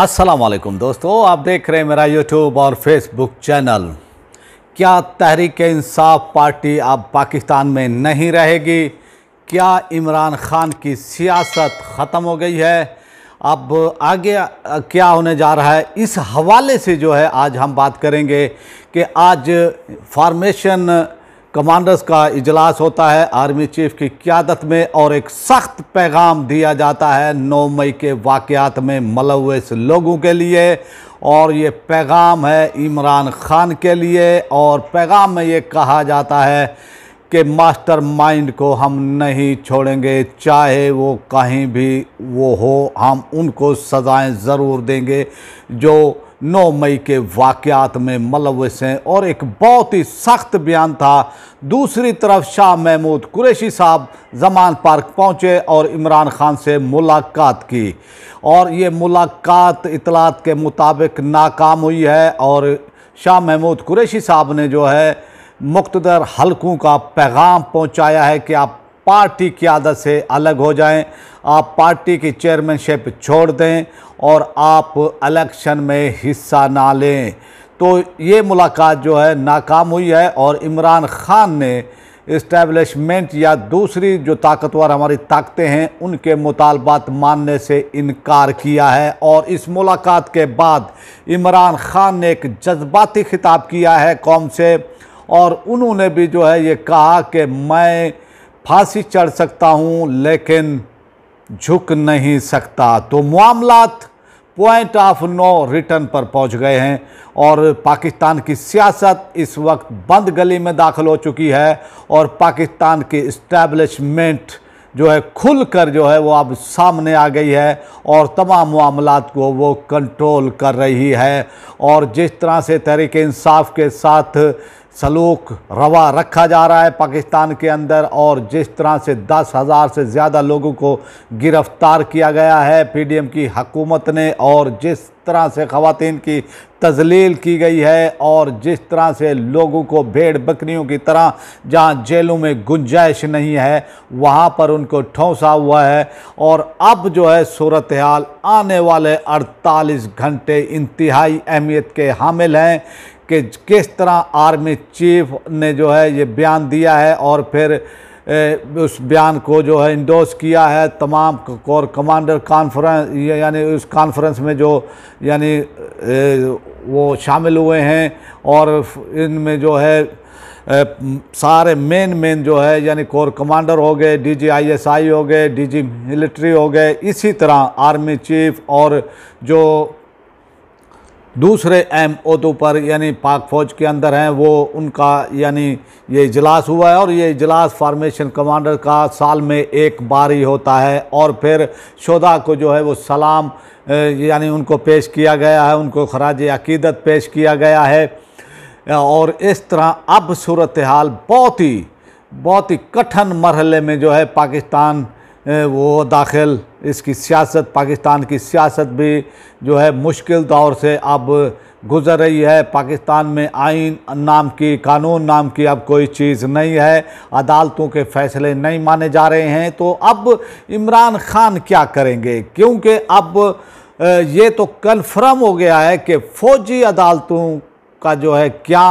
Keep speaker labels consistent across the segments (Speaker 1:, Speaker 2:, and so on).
Speaker 1: असलम दोस्तों आप देख रहे हैं मेरा यूट्यूब और फेसबुक चैनल क्या तहरीक इंसाफ पार्टी अब पाकिस्तान में नहीं रहेगी क्या इमरान खान की सियासत ख़त्म हो गई है अब आगे क्या होने जा रहा है इस हवाले से जो है आज हम बात करेंगे कि आज फॉर्मेशन कमांडर्स का इजलास होता है आर्मी चीफ की क्यादत में और एक सख्त पैगाम दिया जाता है नौ मई के वाकयात में मलवस लोगों के लिए और ये पैगाम है इमरान खान के लिए और पैगाम में ये कहा जाता है कि मास्टर माइंड को हम नहीं छोड़ेंगे चाहे वो कहीं भी वो हो हम उनको सज़ाएं ज़रूर देंगे जो नौ मई के वाक़ात में मलविस हैं और एक बहुत ही सख्त बयान था दूसरी तरफ शाह महमूद कुरैशी साहब जमान पार्क पहुँचे और इमरान खान से मुलाकात की और ये मुलाकात इतलात के मुताबिक नाकाम हुई है और शाह महमूद कुरैशी साहब ने जो है मुख्तर हलकों का पैगाम पहुँचाया है कि आप पार्टी की आदत से अलग हो जाएं, आप पार्टी की चेयरमैनशिप छोड़ दें और आप इलेक्शन में हिस्सा ना लें तो ये मुलाकात जो है नाकाम हुई है और इमरान ख़ान ने इस्टेबलिशमेंट या दूसरी जो ताकतवर हमारी ताकतें हैं उनके मुतालबात मानने से इनकार किया है और इस मुलाकात के बाद इमरान ख़ान ने एक जज्बाती खिताब किया है कौम से और उन्होंने भी जो है ये कहा कि मैं फांसी चढ़ सकता हूं लेकिन झुक नहीं सकता तो मामला पॉइंट ऑफ नो रिटर्न पर पहुंच गए हैं और पाकिस्तान की सियासत इस वक्त बंद गली में दाखिल हो चुकी है और पाकिस्तान की इस्टेब्लिशमेंट जो है खुल कर जो है वो अब सामने आ गई है और तमाम मामला को वो कंट्रोल कर रही है और जिस तरह से तहरीक इंसाफ के साथ सलूक रवा रखा जा रहा है पाकिस्तान के अंदर और जिस तरह से दस हज़ार से ज़्यादा लोगों को गिरफ़्तार किया गया है पीडीएम की हकूमत ने और जिस तरह से ख़वान की तजलील की गई है और जिस तरह से लोगों को भेड़ बकरियों की तरह जहां जेलों में गुंजाइश नहीं है वहां पर उनको ठोंसा हुआ है और अब जो है सूरत हाल आने वाले 48 घंटे इंतहाई अहमियत के हामिल हैं कि किस तरह आर्मी चीफ ने जो है ये बयान दिया है और फिर उस बयान को जो है इंडोस किया है तमाम कोर कमांडर कॉन्फ्रेंस यानी उस कॉन्फ्रेंस में जो यानी वो शामिल हुए हैं और इनमें जो है सारे मेन मेन जो है यानी कोर कमांडर हो गए एस आई हो गए डीजी मिलिट्री हो गए इसी तरह आर्मी चीफ और जो दूसरे अहम अहदों पर यानी पाक फ़ौज के अंदर हैं वो उनका यानी ये इजलास हुआ है और ये इजलास फार्मेशन कमांडर का साल में एक बार ही होता है और फिर शोदा को जो है वो सलाम यानी उनको पेश किया गया है उनको खराज अकीदत पेश किया गया है और इस तरह अब सूरत हाल बहुत ही बहुत ही कठिन मरहले में जो है पाकिस्तान वो दाखिल इसकी सियासत पाकिस्तान की सियासत भी जो है मुश्किल दौर से अब गुज़र रही है पाकिस्तान में आइन नाम की कानून नाम की अब कोई चीज़ नहीं है अदालतों के फैसले नहीं माने जा रहे हैं तो अब इमरान खान क्या करेंगे क्योंकि अब ये तो कन्फर्म हो गया है कि फ़ौजी अदालतों का जो है क्या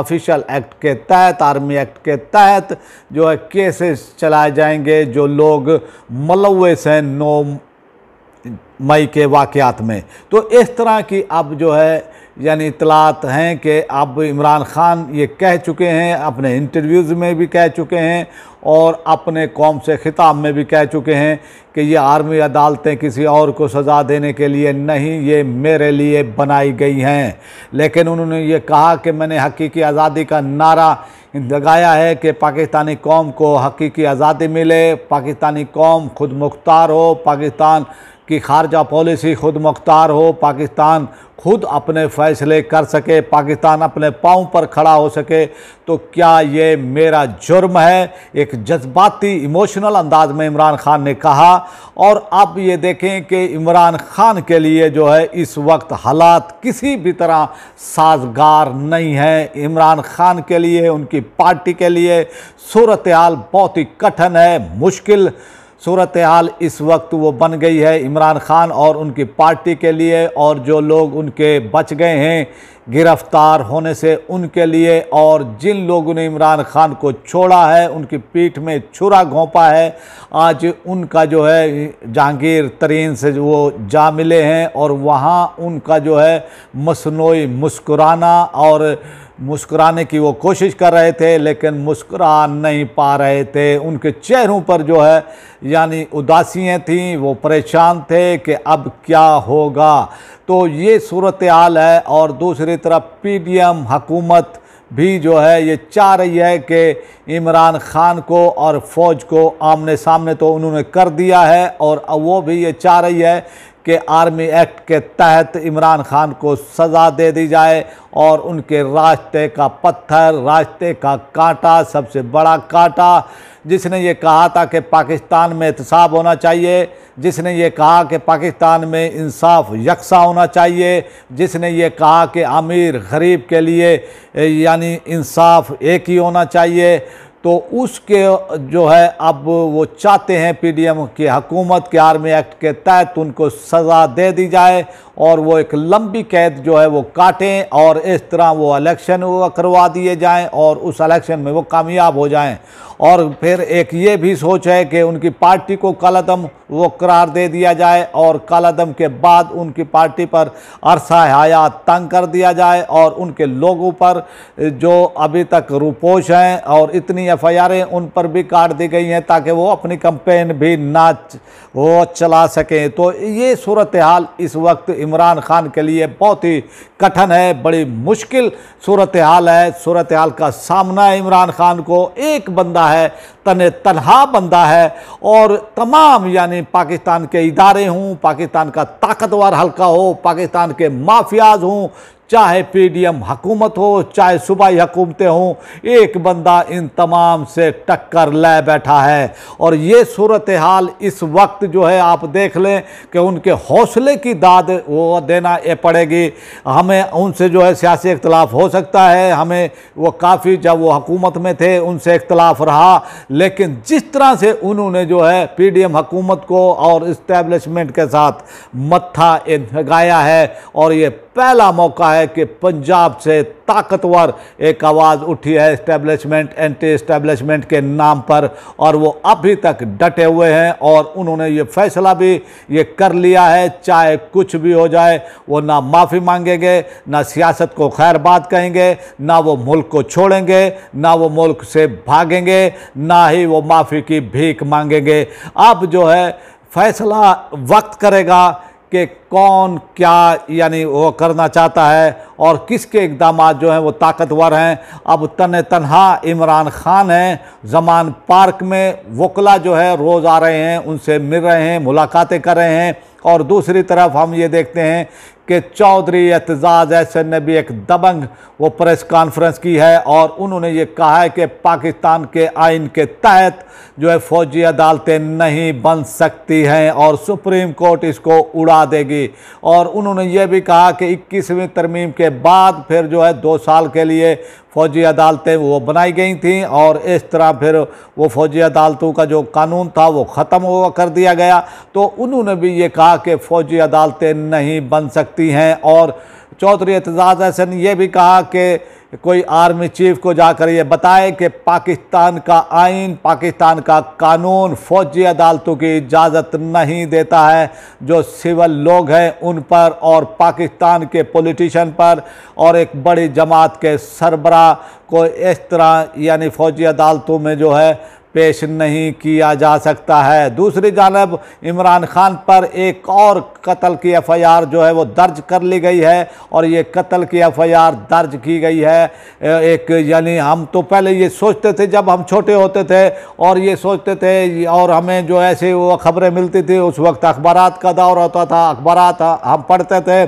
Speaker 1: ऑफिशियल एक्ट के तहत आर्मी एक्ट के तहत जो है केसेस चलाए जाएंगे जो लोग मलवे हैं नो मई के वाक़ात में तो इस तरह की अब जो है यानी इतलात हैं कि अब इमरान ख़ान ये कह चुके हैं अपने इंटरव्यूज़ में भी कह चुके हैं और अपने कौम से ख़िताब में भी कह चुके हैं कि ये आर्मी अदालतें किसी और को सज़ा देने के लिए नहीं ये मेरे लिए बनाई गई हैं लेकिन उन्होंने ये कहा कि मैंने हकीकी आज़ादी का नारा लगाया है कि पाकिस्तानी कौम को हकीकी आज़ादी मिले पाकिस्तानी कौम खुद मुख्तार हो पाकिस्तान कि खारजा पॉलिसी खुद मुख्तार हो पाकिस्तान खुद अपने फैसले कर सके पाकिस्तान अपने पाँव पर खड़ा हो सके तो क्या ये मेरा जुर्म है एक जज्बाती इमोशनल अंदाज में इमरान खान ने कहा और अब ये देखें कि इमरान खान के लिए जो है इस वक्त हालात किसी भी तरह साजगार नहीं हैं इमरान खान के लिए उनकी पार्टी के लिए सूरत हाल बहुत ही कठिन है मुश्किल सूरत हाल इस वक्त वो बन गई है इमरान खान और उनकी पार्टी के लिए और जो लोग उनके बच गए हैं गिरफ्तार होने से उनके लिए और जिन लोगों ने इमरान खान को छोड़ा है उनकी पीठ में छुरा घोंपा है आज उनका जो है जहांगीर तरीन से वो जा मिले हैं और वहाँ उनका जो है मसनू मुस्कुराना और मुस्कुराने की वो कोशिश कर रहे थे लेकिन मुस्कुरा नहीं पा रहे थे उनके चेहरों पर जो है यानी उदासियाँ थीं वो परेशान थे कि अब क्या होगा तो ये सूरत हाल है और दूसरी तरफ पी डी एम हकूमत भी जो है ये चाह रही है कि इमरान खान को और फ़ौज को आमने सामने तो उन्होंने कर दिया है और वो भी ये चाह रही है के आर्मी एक्ट के तहत इमरान खान को सज़ा दे दी जाए और उनके रास्ते का पत्थर रास्ते का कांटा सबसे बड़ा कांटा जिसने ये कहा था कि पाकिस्तान में एहतसाब होना चाहिए जिसने ये कहा कि पाकिस्तान में इंसाफ यकसा होना चाहिए जिसने ये कहा कि अमीर गरीब के लिए यानी इंसाफ एक ही होना चाहिए तो उसके जो है अब वो चाहते हैं पीडीएम की हकूमत के आर्मी एक्ट के तहत उनको सज़ा दे दी जाए और वो एक लंबी कैद जो है वो काटें और इस तरह वो इलेक्शन करवा दिए जाएं और उस इलेक्शन में वो कामयाब हो जाएं और फिर एक ये भी सोच है कि उनकी पार्टी को कालादम वो करार दे दिया जाए और कालादम के बाद उनकी पार्टी पर अरसा हयात तंग कर दिया जाए और उनके लोगों पर जो अभी तक रूपोश हैं और इतनी एफ उन पर भी काट दी गई हैं ताकि वो अपनी कंपेन भी ना वो चला सकें तो ये सूरत हाल इस वक्त इमरान खान के लिए बहुत ही कठिन है बड़ी मुश्किल सूरत हाल है सूरत हाल का सामना है इमरान खान को एक बंदा है तन तनहा बंदा है और तमाम यानी पाकिस्तान के इदारे हों पाकिस्तान का ताकतवर हल्का हो पाकिस्तान के माफियाज हों चाहे पीडीएम हकूमत हो चाहे सूबाई हकूमतें हों एक बंदा इन तमाम से टक्कर ले बैठा है और ये सूरत हाल इस वक्त जो है आप देख लें कि उनके हौसले की दाद वो देना ये पड़ेगी हमें उनसे जो है सियासी इख्तलाफ हो सकता है हमें वो काफ़ी जब वो हकूमत में थे उनसे इख्तलाफ रहा लेकिन जिस तरह से उन्होंने जो है पीडीएम हुकूमत को और इस्टेब्लिशमेंट के साथ मत्था गाया है और ये पहला मौका है कि पंजाब से ताकतवर एक आवाज़ उठी है इस्टेब्लिशमेंट एंटी इस्टेब्लिशमेंट के नाम पर और वो अभी तक डटे हुए हैं और उन्होंने ये फैसला भी ये कर लिया है चाहे कुछ भी हो जाए वो ना माफ़ी मांगेंगे ना सियासत को खैर बात कहेंगे ना वो मुल्क को छोड़ेंगे ना वो मुल्क से भागेंगे ना ही वो माफ़ी की भीख मांगेंगे अब जो है फैसला वक्त करेगा कि कौन क्या यानी वो करना चाहता है और किसके इकदाम जो हैं वो ताकतवर हैं अब तन तनहा इमरान खान हैं जमान पार्क में वकला जो है रोज़ आ रहे हैं उनसे मिल रहे हैं मुलाकातें कर रहे हैं और दूसरी तरफ हम ये देखते हैं कि चौधरी एतजाज़ एहसन ने भी एक दबंग वो प्रेस कॉन्फ्रेंस की है और उन्होंने ये कहा है कि पाकिस्तान के आइन के तहत जो है फौजी अदालतें नहीं बन सकती हैं और सुप्रीम कोर्ट इसको उड़ा देगी थी और उन्होंने यह भी कहा कि इक्कीसवीं तरमीम के बाद फिर जो है दो साल के लिए फ़ौजी अदालतें वो बनाई गई थी और इस तरह फिर वो फ़ौजी अदालतों का जो कानून था वो ख़त्म हुआ कर दिया गया तो उन्होंने भी ये कहा कि फ़ौजी अदालतें नहीं बन सकती हैं और चौधरी एतजाज़ हसन ये भी कहा कि कोई आर्मी चीफ को जाकर ये बताए कि पाकिस्तान का आइन पाकिस्तान का कानून फौजी अदालतों की इजाज़त नहीं देता है जो सिविल लोग हैं उन पर और पाकिस्तान के पोलिटिशन पर और एक बड़ी जमात के सरबरा को इस तरह यानी फ़ौजी अदालतों में जो है पेश नहीं किया जा सकता है दूसरी जानब इमरान खान पर एक और कत्ल की एफआईआर जो है वो दर्ज कर ली गई है और ये कत्ल की एफआईआर दर्ज की गई है एक यानी हम तो पहले ये सोचते थे जब हम छोटे होते थे और ये सोचते थे और हमें जो ऐसे वो खबरें मिलती थी उस वक्त अखबार का दौर होता था अखबार हम पढ़ते थे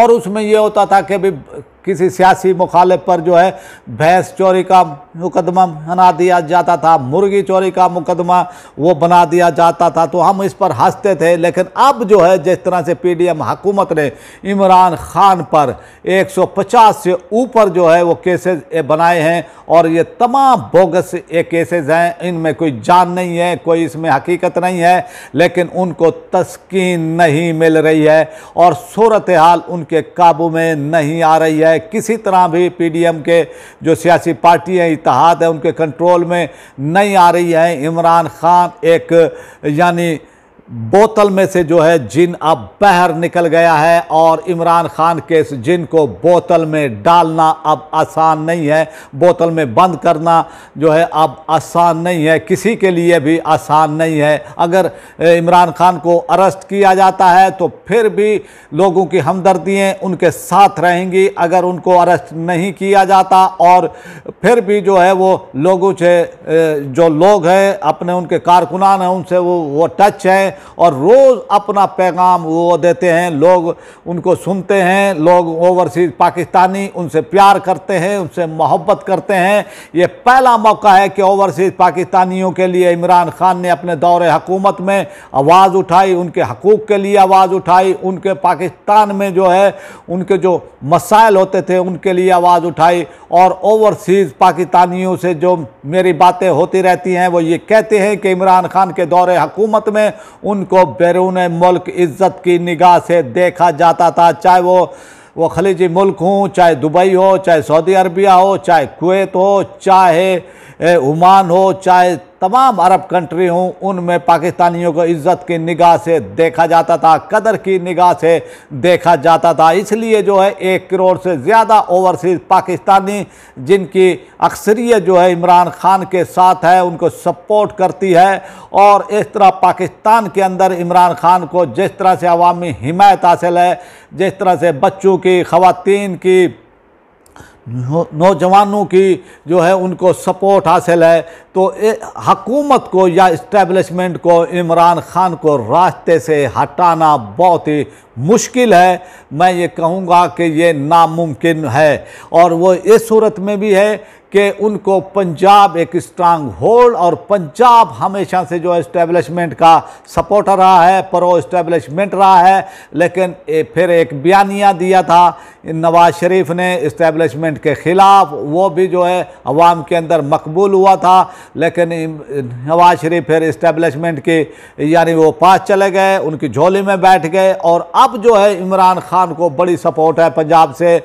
Speaker 1: और उसमें यह होता था कि भी किसी सियासी मुखालिफ पर जो है भैंस चोरी का मुकदमा बना दिया जाता था मुर्गी चोरी का मुकदमा वो बना दिया जाता था तो हम इस पर हंसते थे लेकिन अब जो है जिस तरह से पी डी एम हुकूमत ने इमरान खान पर एक सौ पचास से ऊपर जो है वो केसेज बनाए हैं और ये तमाम बोगस ये केसेज हैं इनमें कोई जान नहीं है कोई इसमें हकीकत नहीं है लेकिन उनको तस्कीन नहीं मिल रही है और सूरत हाल उनके काबू में नहीं आ रही है है किसी तरह भी पीडीएम के जो सियासी पार्टी हैं इतिहाद है उनके कंट्रोल में नहीं आ रही है इमरान खान एक यानी बोतल में से जो है जिन अब बाहर निकल गया है और इमरान खान के इस जिन को बोतल में डालना अब आसान नहीं है बोतल में बंद करना जो है अब आसान नहीं है किसी के लिए भी आसान नहीं है अगर इमरान खान को अरेस्ट किया जाता है तो फिर भी लोगों की हमदर्दियाँ उनके साथ रहेंगी अगर उनको अरेस्ट नहीं किया जाता और फिर भी जो है वो लोगों से जो लोग हैं अपने उनके कारकुनान हैं उनसे वो वो टच हैं और रोज़ अपना पैगाम वो देते हैं लोग उनको सुनते हैं लोग ओवरसीज पाकिस्तानी उनसे प्यार करते हैं उनसे मोहब्बत करते हैं ये पहला मौका है कि ओवरसीज़ पाकिस्तानियों के लिए इमरान खान ने अपने दौर हकूमत में आवाज़ उठाई उनके हकूक़ के लिए आवाज़ उठाई उनके पाकिस्तान में जो है उनके जो मसाइल होते थे उनके लिए आवाज़ उठाई और ओवरसीज़ पाकिस्तानियों से जो मेरी बातें होती रहती हैं वो ये कहते हैं कि इमरान खान के दौर हकूमत में उनको बैरून मुल्क इज़्ज़त की निगाह से देखा जाता था चाहे वो वो खलीजी मुल्क हों चाहे दुबई हो चाहे सऊदी अरबिया हो चाहे कुवैत हो चाहे ओमान हो चाहे तमाम अरब कंट्री हूँ उनमें पाकिस्तानियों को इज़्ज़त की निगाह से देखा जाता था कदर की निगाह से देखा जाता था इसलिए जो है एक करोड़ से ज़्यादा ओवरसीज़ पाकिस्तानी जिनकी अक्सरियत जो है इमरान खान के साथ है उनको सपोर्ट करती है और इस तरह पाकिस्तान के अंदर इमरान खान को जिस तरह से अवामी हिमायत हासिल है जिस तरह से बच्चों की ख़वान की नौजवानों की जो है उनको सपोर्ट हासिल है तो हकूमत को या इस्टेबलिशमेंट को इमरान खान को रास्ते से हटाना बहुत ही मुश्किल है मैं ये कहूँगा कि ये नामुमकिन है और वो इस सूरत में भी है कि उनको पंजाब एक स्ट्रांग होल्ड और पंजाब हमेशा से जो इस्टेब्लिशमेंट का सपोर्टर रहा है प्रो इस्टेब्लिशमेंट रहा है लेकिन ए, फिर एक बयानिया दिया था नवाज शरीफ ने इस्टेब्लिशमेंट के ख़िलाफ़ वो भी जो है अवाम के अंदर मकबूल हुआ था लेकिन नवाज शरीफ फिर इस्टेब्लिशमेंट के यानी वो पास चले गए उनकी झोली में बैठ गए और अब जो है इमरान खान को बड़ी सपोर्ट है पंजाब से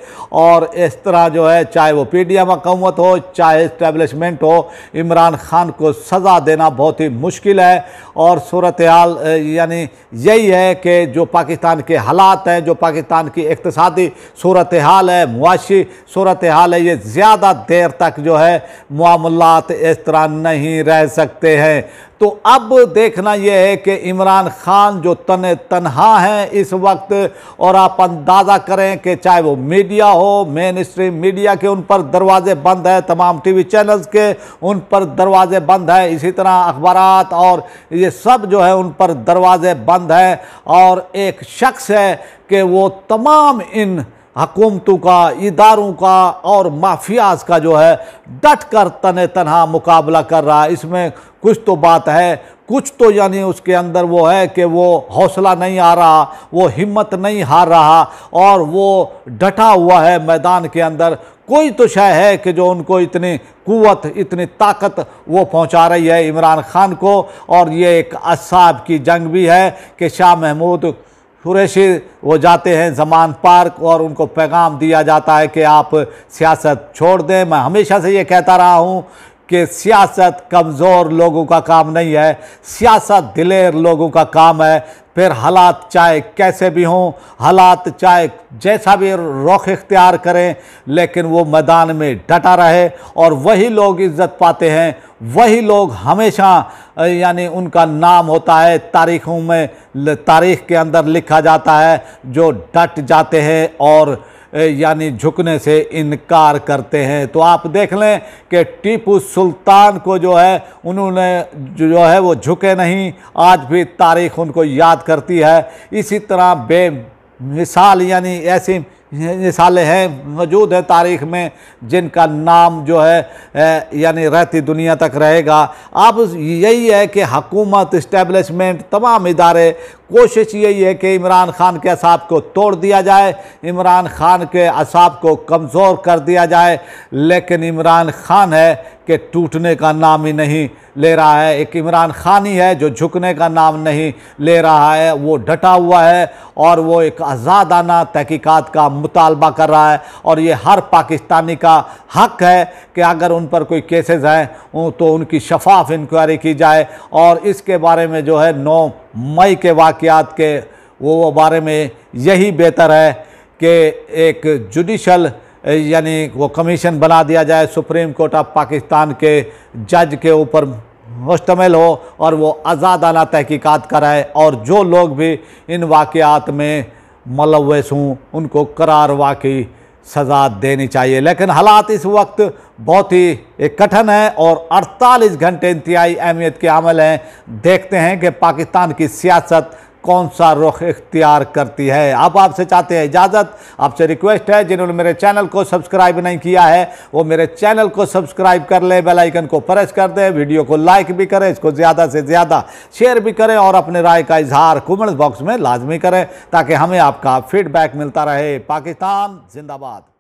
Speaker 1: और इस तरह जो है चाहे वो पी डी एम हो चाहे इस्टेबलिशमेंट हो इमरान खान को सज़ा देना बहुत ही मुश्किल है और सूरत हाल यानी यही है कि जो पाकिस्तान के हालात हैं जो पाकिस्तान की इकतदी सूरत हाल है मुआशी सूरत हाल है ये ज़्यादा देर तक जो है मामला इस तरह नहीं रह सकते हैं तो अब देखना यह है कि इमरान खान जो तन तनहा हैं इस वक्त और आप अंदाज़ा करें कि चाहे वो मीडिया हो मेन स्ट्रीम मीडिया के उन पर दरवाजे बंद हैं तमाम टीवी चैनल्स के उन पर दरवाजे बंद हैं इसी तरह अखबार और ये सब जो है उन पर दरवाजे बंद हैं और एक शख्स है कि वो तमाम इन हकूमतों का इदारों का और माफियाज का जो है डट कर तन तनहा मुकाबला कर रहा है इसमें कुछ तो बात है कुछ तो यानी उसके अंदर वो है कि वो हौसला नहीं आ रहा वो हिम्मत नहीं हार रहा और वो डटा हुआ है मैदान के अंदर कोई तो शय है कि जो उनको इतनी कुवत इतनी ताकत वो पहुंचा रही है इमरान खान को और ये एक असाब की जंग भी है कि शाह महमूद कुरैशी वो जाते हैं जमान पार्क और उनको पैगाम दिया जाता है कि आप सियासत छोड़ दें मैं हमेशा से ये कहता रहा हूँ कि सियासत कमज़ोर लोगों का काम नहीं है सियासत दिलेर लोगों का काम है फिर हालात चाहे कैसे भी हों हालात चाहे जैसा भी रुख इख्तियार करें लेकिन वो मैदान में डटा रहे और वही लोग इज़्ज़त पाते हैं वही लोग हमेशा यानी उनका नाम होता है तारीखों में तारीख के अंदर लिखा जाता है जो डट जाते हैं और यानी झुकने से इनकार करते हैं तो आप देख लें कि टीपू सुल्तान को जो है उन्होंने जो है वो झुके नहीं आज भी तारीख उनको याद करती है इसी तरह बे मिसाल यानी ऐसी मिसाल हैं मौजूद है तारीख में जिनका नाम जो है यानी रहती दुनिया तक रहेगा अब यही है कि हकूमत इस्टेबलिशमेंट तमाम इदारे कोशिश यही है कि इमरान खान के असाब को तोड़ दिया जाए इमरान खान के असाब को कमज़ोर कर दिया जाए लेकिन इमरान खान है के टूटने का नाम ही नहीं ले रहा है एक इमरान खान ही है जो झुकने का नाम नहीं ले रहा है वो डटा हुआ है और वो एक आज़ादाना तहकीकात का मुतालबा कर रहा है और ये हर पाकिस्तानी का हक है कि अगर उन पर कोई केसेस हैं तो उनकी शफाफ इंक्वायरी की जाए और इसके बारे में जो है नौ मई के वाक़ात के वो बारे में यही बेहतर है कि एक जुडिशल यानी वो कमीशन बना दिया जाए सुप्रीम कोर्ट ऑफ पाकिस्तान के जज के ऊपर मुश्तमिल हो और वो आज़ादाना तहकीकात कराए और जो लोग भी इन वाक़ात में मलवस हूँ उनको करार वाकई सज़ा देनी चाहिए लेकिन हालात इस वक्त बहुत ही एक कठिन है और 48 घंटे इंतहाई अहमियत के अमल हैं देखते हैं कि पाकिस्तान की सियासत कौन सा रुख इख्तियार करती है अब आपसे चाहते हैं इजाज़त आपसे रिक्वेस्ट है जिन्होंने मेरे चैनल को सब्सक्राइब नहीं किया है वो मेरे चैनल को सब्सक्राइब कर लें बेलाइकन को प्रेस कर दें वीडियो को लाइक भी करें इसको ज़्यादा से ज़्यादा शेयर भी करें और अपने राय का इजहार कमेंट बॉक्स में लाजमी करें ताकि हमें आपका फीडबैक मिलता रहे पाकिस्तान जिंदाबाद